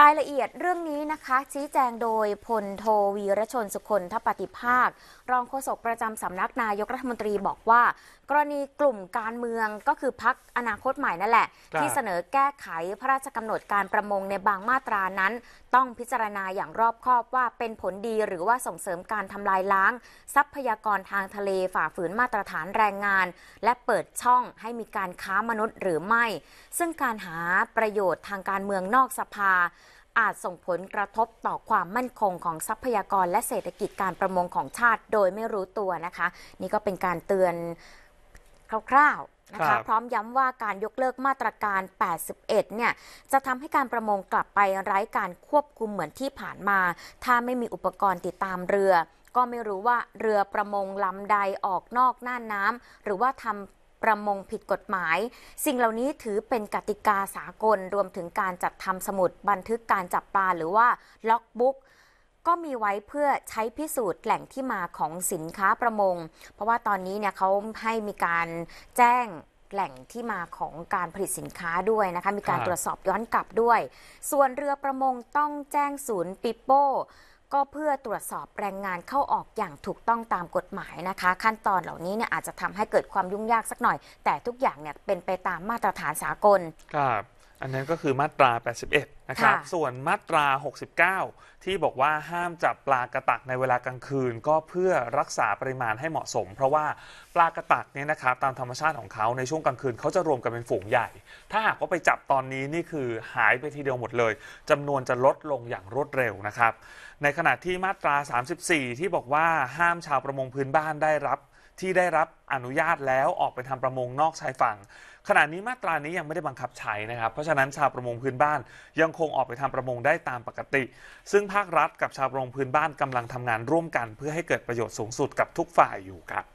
รายละเอียดเรื่องนี้นะคะ ชี้แจงโดยพลโทวีรชนสุคนทปฏิภาค รองโฆษกประจำสำนักนายกรัฐมนตรีบอกว่า กรณีกลุ่มการเมืองก็คือพักอนาคตใหม่นั่นแหละ ที่เสนอแก้ไขพระราชกำหนดการประมงในบางมาตรานั้น ต้องพิจารณาอย่างรอบคอบว่าเป็นผลดีหรือว่าส่งเสริมการทำลายล้าง ทรัพยากรทางทะเลฝ่าฝืนมาตรฐานแรงงาน และเปิดช่องให้มีการค้ามนุษย์หรือไม่ ซึ่งการหาประโยชน์ทางการเมืองนอกสภาอาจส่งผลกระทบต่อความมั่นคงของทรัพยากรและเศรษฐกิจการประมงของชาติโดยไม่รู้ตัวนะคะ นี่ก็เป็นการเตือนคร่าวๆนะคะพร้อมย้ำว่าการยกเลิกมาตรการ 81 เนี่ย จะทำให้การประมงกลับไปไร้การควบคุมเหมือนที่ผ่านมา ถ้าไม่มีอุปกรณ์ติดตามเรือ ก็ไม่รู้ว่าเรือประมงลำใดออกนอกน่านน้ำหรือว่าทำประมงผิดกฎหมาย สิ่งเหล่านี้ถือเป็นกติกาสากลรวมถึงการจัดทำสมุดบันทึกการจับปลาหรือว่าล็อกบุ๊กก็มีไว้เพื่อใช้พิสูจน์แหล่งที่มาของสินค้าประมงเพราะว่าตอนนี้เนี่ยเขาให้มีการแจ้งแหล่งที่มาของการผลิตสินค้าด้วยนะคะมีการตรวจสอบย้อนกลับด้วย ส่วนเรือประมงต้องแจ้งศูนย์ปิโปก็เพื่อตรวจสอบแรงงานเข้าออกอย่างถูกต้องตามกฎหมายนะคะ ขั้นตอนเหล่านี้เนี่ยอาจจะทำให้เกิดความยุ่งยากสักหน่อย แต่ทุกอย่างเนี่ยเป็นไปตามมาตรฐานสากล ครับ อันนั้นก็คือมาตรา 81นะครับ ส่วนมาตรา 69 ที่บอกว่าห้ามจับปลากระตักในเวลากลางคืนก็เพื่อรักษาปริมาณให้เหมาะสม เพราะว่าปลากระตักเนี่ยนะครับ ตามธรรมชาติของเขาในช่วงกลางคืนเขาจะรวมกันเป็นฝูงใหญ่ ถ้าหากว่าไปจับตอนนี้นี่คือหายไปทีเดียวหมดเลย จำนวนจะลดลงอย่างรวดเร็วนะครับ ในขณะที่มาตรา 34 ที่บอกว่าห้ามชาวประมงพื้นบ้านได้รับ ที่ได้รับอนุญาตแล้วออกไปทำประมงนอกชายฝั่งขณะนี้มาตรานี้ยังไม่ได้บังคับใช้นะครับเพราะฉะนั้นชาวประมงพื้นบ้านยังังคงออกไปทำประมงได้ตามปกติ ซึ่งภาครัฐกับชาวประมงพื้นบ้านกำลังทำงานร่วมกัน เพื่อให้เกิดประโยชน์สูงสุดกับทุกฝ่ายอยู่ครับ